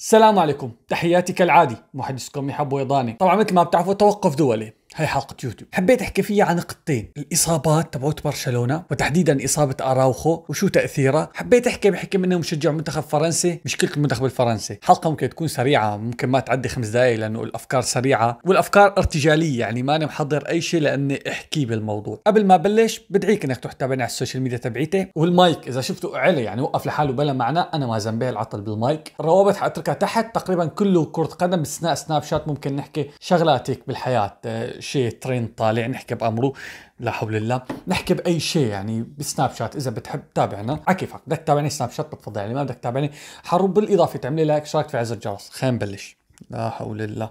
السلام عليكم تحياتي كالعادي محدثكم يحب ويضاني طبعا مثل ما بتعرفوا توقف دولي هاي حلقة يوتيوب حبيت احكي فيها عن قطين الاصابات تبعت برشلونة وتحديدا اصابة اراوخو وشو تأثيرها حبيت احكي بحكي منه مشجع منتخب فرنسي مشكلة المنتخب الفرنسي حلقة ممكن تكون سريعة ممكن ما تعدي خمس دقائق لانه الافكار سريعة والافكار ارتجالية يعني ماني محضر اي شيء لاني احكي بالموضوع قبل ما بلش بدعيك انك تروح تتابعني على السوشيال ميديا تبعيتي والمايك اذا شفته علي يعني وقف لحاله بلا معنى انا ما ذنبي العطل بالمايك الروابط حاتركها تحت تقريبا كله كرة قدم باستثناء سناب شات ممكن نحكي شغلاتك بالحياة شيء ترين طالع نحكي بامره لا حول الله نحكي باي شيء يعني بسناب شات اذا بتحب تابعنا على كيفك بدك تتابعني سناب شات بتفضل يعني ما بدك تتابعني حرب بالاضافه تعملي لايك اشتراك في زر الجرس خلينا نبلش لا حول الله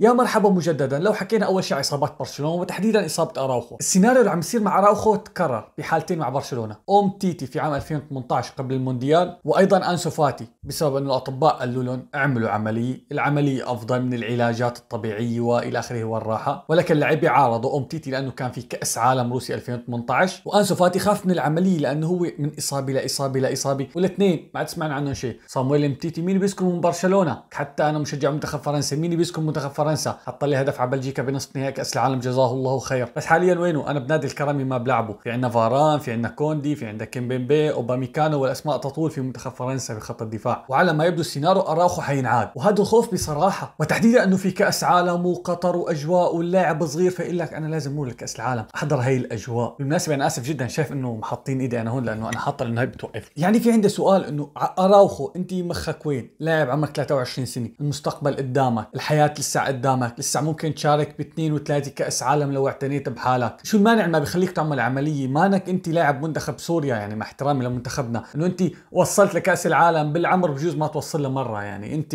يا مرحبا مجددا لو حكينا اول شيء اصابات برشلونه وتحديدا اصابه اراوخو السيناريو اللي عم يصير مع اراوخو تكرر بحالتين مع برشلونه اوم تيتي في عام 2018 قبل المونديال وايضا انسو فاتي بسبب انه الاطباء قالوا لهم اعملوا عمليه العمليه افضل من العلاجات الطبيعيه والى اخره والراحه ولكن اللعيبه عارضوا اوم تيتي لانه كان في كاس عالم روسيا 2018 وانسو فاتي خاف من العمليه لانه هو من اصابه لاصابه لاصابه والاثنين ما عاد سمعنا عنهم شيء صامويل تيتي مين بيسكن من برشلونه حتى انا مشجع منتخب فرنسا مين بيسكن منتخب فرنسا فرنسا حط لي هدف على بلجيكا بنصف نهائي كاس العالم جزاه الله خير بس حاليا وينه انا بنادي الكرمي ما بلعبه في عندنا فاران في عندنا كوندي في عندنا كيمبيمبي اوباميكانو والاسماء تطول في منتخب فرنسا في خط الدفاع وعلى ما يبدو السيناريو اراوخو حينعاد وهذا الخوف بصراحه وتحديدا انه في كاس عالم وقطر واجواء واللاعب صغير فيقول لك انا لازم اروح لكاس العالم احضر هي الاجواء بالمناسبه انا اسف جدا شايف انه محطين ايدي انا هون لانه انا حاطه لانه هي بتوقف يعني في عندي سؤال انه اراوخو انت مخك وين لاعب عمرك 23 سنه المستقبل قدامك الحياه لسه قدامك لسه ممكن تشارك باثنين وثلاثه كاس عالم لو اعتنيت بحالك شو المانع ما بخليك تعمل عمليه مانك انت لاعب منتخب سوريا يعني مع احترامي لمنتخبنا انه انت وصلت لكاس العالم بالعمر بجوز ما توصل لمره يعني انت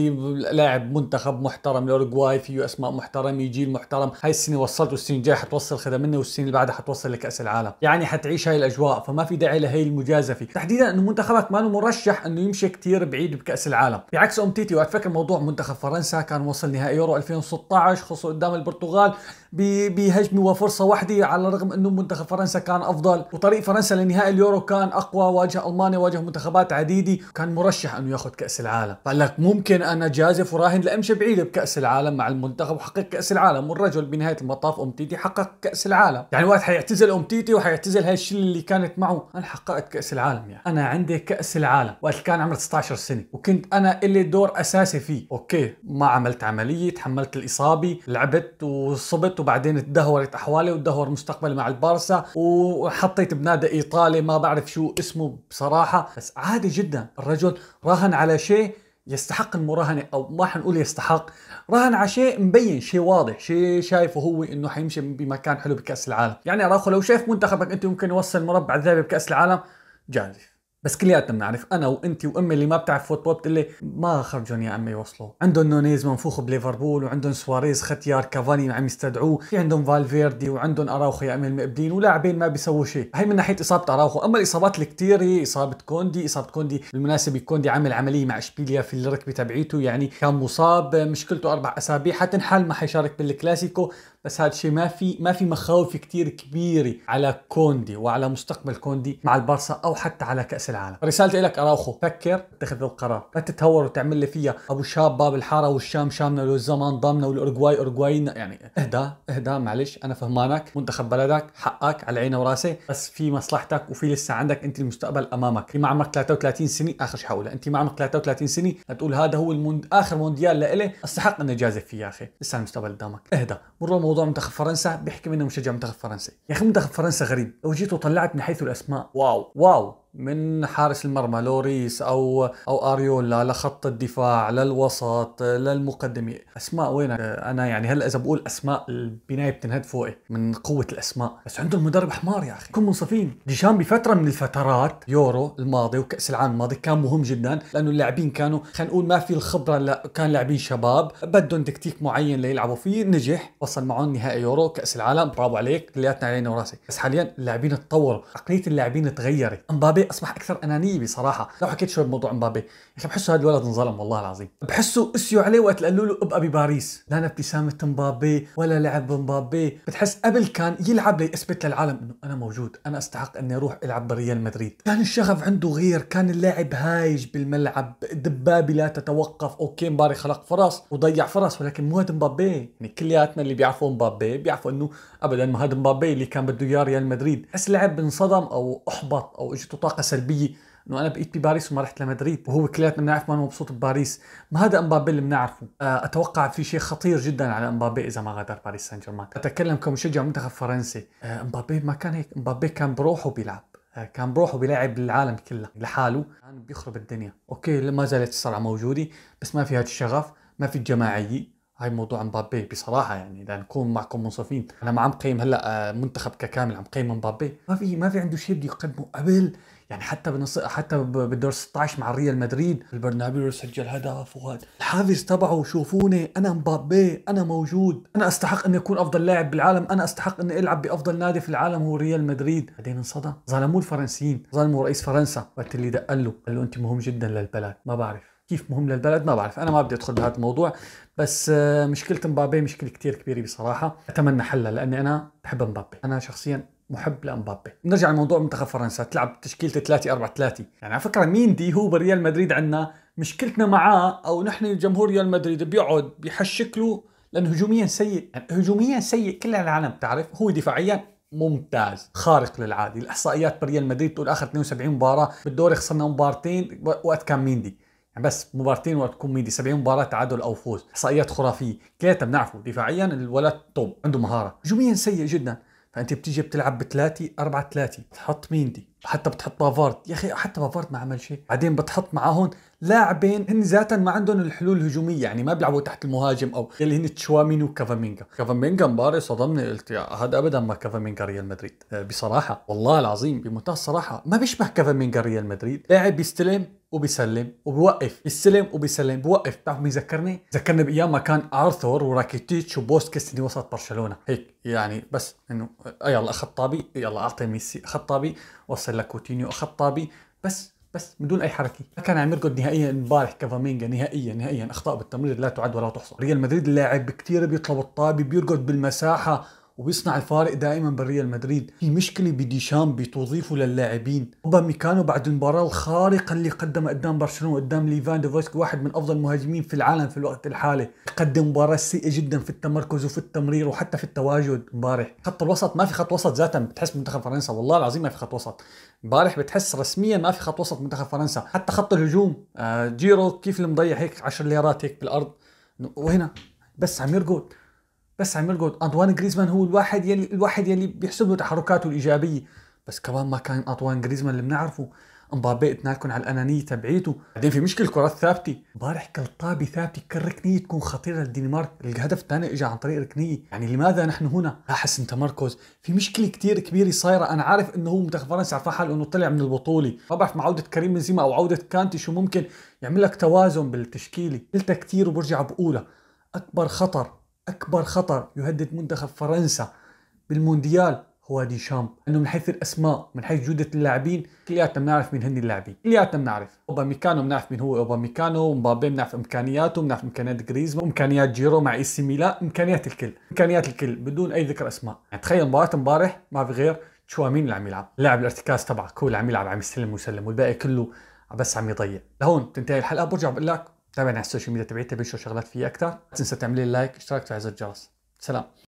لاعب منتخب محترم الاورجواي فيه اسماء محترمه جيل محترم هاي السنه وصلت والسنه الجايه حتوصل خدمنا والسنه اللي بعدها حتوصل لكاس العالم يعني حتعيش هاي الاجواء فما في داعي لهي المجازفه تحديدا انه منتخبك ما مرشح انه يمشي كثير بعيد بكاس العالم بعكس امتيتي وقت فكر موضوع منتخب فرنسا كان وصل نهائي يورو 2016 16 خصوصا قدام البرتغال بهجمه وفرصه واحده على الرغم انه منتخب فرنسا كان افضل وطريق فرنسا لنهائي اليورو كان اقوى واجه المانيا واجه منتخبات عديده كان مرشح انه ياخذ كاس العالم فقال لك ممكن انا جازف وراهن لامشي بعيد بكاس العالم مع المنتخب وحقق كاس العالم والرجل بنهايه المطاف امتيتي حقق كاس العالم يعني وقت حيعتزل امتيتي وحيعتزل هاي الشله اللي كانت معه انا حققت كاس العالم يعني انا عندي كاس العالم وقت كان عمري 16 سنه وكنت انا إلي دور اساسي فيه اوكي ما عملت عمليه تحملت بشكل اصابي لعبت وصبت وبعدين تدهورت احوالي وتدهور مستقبلي مع البارسا وحطيت بنادي ايطالي ما بعرف شو اسمه بصراحه بس عادي جدا الرجل راهن على شيء يستحق المراهنة أو ما حنقول يستحق راهن على شيء مبين شيء واضح شيء شايفه هو إنه حيمشي بمكان حلو بكأس العالم يعني راخو لو شايف منتخبك أنت ممكن يوصل مربع الذهبي بكأس العالم جاهز بس كلياتنا بنعرف انا وانت وامي اللي ما بتعرف فوتبول بتقول لي ما خرجون يا عمي يوصلوا عندهم نونيز منفوخ بليفربول وعندهم سواريز ختيار كافاني عم يستدعوه في عندهم فالفيردي وعندهم اراوخو يا عمي المقبلين ولاعبين ما بيسووا شيء هي من ناحيه اصابه اراوخو اما الاصابات الكثيره اصابه كوندي اصابه كوندي بالمناسبه كوندي عمل عمليه مع اشبيليا في الركبه تبعيته يعني كان مصاب مشكلته اربع اسابيع حتنحل ما حيشارك بالكلاسيكو بس هذا الشيء ما في ما في مخاوف كثير كبيره على كوندي وعلى مستقبل كوندي مع البارسا او حتى على كاس العالم رسالتي لك اراوخو فكر اتخذ القرار لا تتهور وتعمل لي فيها ابو شاب باب الحاره والشام شامنا والزمان ضامنا والاورجواي اورجواي يعني اهدى اهدى معلش انا فهمانك منتخب بلدك حقك على عيني وراسي بس في مصلحتك وفي لسه عندك انت المستقبل امامك في ما عمرك 33 سنه اخر شيء حولها انت ما عمرك 33 سنه هتقول هذا هو المند... اخر مونديال لإلي استحق اني اجازف فيه يا اخي لسه المستقبل قدامك اهدى موضوع منتخب فرنسا بيحكي منه مشجع منتخب فرنسا يا اخي منتخب فرنسا غريب لو جيت وطلعت من حيث الاسماء واو واو من حارس المرمى لوريس او او اريولا لخط الدفاع للوسط للمقدمه اسماء وين انا يعني هلا اذا بقول اسماء البنايه بتنهد فوقي من قوه الاسماء بس عندهم مدرب حمار يا اخي كن منصفين ديشان بفتره من الفترات يورو الماضي وكاس العالم الماضي كان مهم جدا لانه اللاعبين كانوا خلينا نقول ما في الخبره لا كان لاعبين شباب بدهم تكتيك معين ليلعبوا فيه نجح وصل معهم نهائي يورو كاس العالم برافو عليك كلياتنا علينا وراسك بس حاليا اللاعبين تطوروا عقليه اللاعبين تغيرت امبابي مبابي اصبح اكثر انانيه بصراحه لو حكيت شوي بموضوع مبابي يا اخي بحسه هذا الولد انظلم والله العظيم بحسه اسيو عليه وقت قالوا له ابقى بباريس لا ابتسامه مبابي ولا لعب مبابي بتحس قبل كان يلعب ليثبت للعالم انه انا موجود انا استحق اني اروح العب بريال مدريد كان الشغف عنده غير كان اللاعب هايج بالملعب دبابي لا تتوقف اوكي مباري خلق فرص وضيع فرص ولكن مو هذا مبابي يعني كلياتنا اللي بيعرفوا مبابي بيعرفوا انه ابدا ما هذا مبابي اللي كان بده اياه ريال مدريد بس لعب انصدم او احبط او اجته طاقه سلبيه انه انا بقيت بباريس وما رحت لمدريد وهو كلياتنا بنعرف ما مبسوط بباريس ما هذا امبابي اللي بنعرفه آه، اتوقع في شيء خطير جدا على امبابي اذا ما غادر باريس سان جيرمان اتكلم كمشجع منتخب فرنسي آه، امبابي ما كان هيك امبابي كان بروحه بيلعب آه، كان بروحه بيلعب العالم كله لحاله كان بيخرب الدنيا اوكي ما زالت الصرعه موجوده بس ما في هذا الشغف ما في الجماعيه هاي موضوع مبابي بصراحه يعني اذا نكون معكم منصفين انا ما عم قيم هلا منتخب ككامل عم قيم مبابي ما في ما في عنده شيء بده يقدمه قبل يعني حتى بنص حتى بالدور 16 مع ريال مدريد البرنابيو سجل هدف وهذا الحافز تبعه شوفوني انا مبابي انا موجود انا استحق اني اكون افضل لاعب بالعالم انا استحق اني العب بافضل نادي في العالم هو ريال مدريد بعدين انصدم ظلموه الفرنسيين ظلموا رئيس فرنسا وقت اللي دق له قال له انت مهم جدا للبلد ما بعرف كيف مهم للبلد ما بعرف انا ما بدي ادخل بهذا الموضوع بس آه، مشكله مبابي مشكله كثير كبيره بصراحه اتمنى حلها لاني انا بحب مبابي انا شخصيا محب لامبابي نرجع لموضوع منتخب فرنسا تلعب تشكيله 3 4 3 يعني على فكره ميندي هو بريال مدريد عندنا مشكلتنا معاه او نحن جمهور ريال مدريد بيقعد بيحشك له لان هجوميا سيء يعني هجوميا سيء كل العالم بتعرف هو دفاعيا ممتاز خارق للعادي الاحصائيات بريال مدريد تقول اخر 72 مباراه بالدوري خسرنا مبارتين وقت كان ميندي يعني بس مبارتين وقت تكون ميدي 70 مباراه تعادل او فوز احصائيات خرافيه كلياتها بنعرفه دفاعيا الولد توب عنده مهاره هجوميا سيء جدا فانت بتيجي بتلعب بثلاثي أربعة ثلاثه بتحط ميندي حتى بتحط بافارد يا اخي حتى بافارد ما عمل شيء بعدين بتحط معهم لاعبين هن ذاتا ما عندهم الحلول الهجوميه يعني ما بيلعبوا تحت المهاجم او اللي هن تشوامين وكافامينجا كافامينجا مباري صدمني قلت هذا ابدا ما كافامينجا ريال مدريد آه، بصراحه والله العظيم بمنتهى الصراحه ما بيشبه كافامينجا ريال مدريد لاعب بيستلم وبيسلم وبوقف بيستلم وبيسلم بوقف بتعرف مين ذكرني؟ ذكرني بايام ما كان ارثور وراكيتيتش اللي وسط برشلونه هيك يعني بس انه يلا خطابي يلا اعطي ميسي خطابي وصل لكوتينيو خطابي بس بس بدون اي حركه ما كان عم يرقد نهائيا امبارح كافامينجا نهائيا نهائيا اخطاء بالتمرير لا تعد ولا تحصى ريال مدريد اللاعب كثير بيطلب الطابي بيرقد بالمساحه وبيصنع الفارق دائما بالريال مدريد المشكلة بديشام بتوظيفه للاعبين اوباميكانو بعد المباراة الخارقة اللي قدمها قدام برشلونة قدام ليفان دوفسكي واحد من افضل المهاجمين في العالم في الوقت الحالي قدم مباراة سيئة جدا في التمركز وفي التمرير وحتى في التواجد امبارح خط الوسط ما في خط وسط ذاتا بتحس منتخب فرنسا والله العظيم ما في خط وسط امبارح بتحس رسميا ما في خط وسط منتخب فرنسا حتى خط الهجوم آه، جيرو كيف اللي مضيع هيك 10 ليرات هيك بالارض وهنا بس عم يرقد بس عم يرقد انطوان جريزمان هو الواحد يلي الواحد يلي بيحسب له تحركاته الايجابيه بس كمان ما كان انطوان جريزمان اللي بنعرفه مبابي اتناكن على الانانيه تبعيته بعدين في مشكله الكرات الثابته امبارح كل طابه ثابته كل ركنيه تكون خطيره للدنمارك الهدف الثاني اجى عن طريق ركنيه يعني لماذا نحن هنا لا حسن تمركز في مشكله كثير كبيره صايره انا عارف انه هو منتخب فرنسا عرفها حاله انه طلع من البطوله ما بعرف مع عوده كريم بنزيما او عوده كانتي شو ممكن يعمل لك توازن بالتشكيله قلتها كثير وبرجع بقولها اكبر خطر أكبر خطر يهدد منتخب فرنسا بالمونديال هو ديشامب انه من حيث الاسماء من حيث جوده اللاعبين كلياتنا بنعرف مين هن اللاعبين كلياتنا بنعرف اوباميكانو بنعرف مين هو اوباميكانو مبابي بنعرف امكانياته بنعرف امكانيات جريزمان امكانيات جيرو مع اي سي ميلان امكانيات الكل امكانيات الكل بدون اي ذكر اسماء يعني تخيل مباراه امبارح ما في غير مين اللي عم يلعب لاعب الارتكاز تبعك هو اللي عم يلعب عم يستلم ويسلم والباقي كله بس عم يضيع لهون بتنتهي الحلقه برجع بقول لك تابعنا على السوشيال ميديا تبعتنا بنشر شغلات فيه اكثر لا تنسى تعملي لايك اشتراك وتفعيل زر الجرس سلام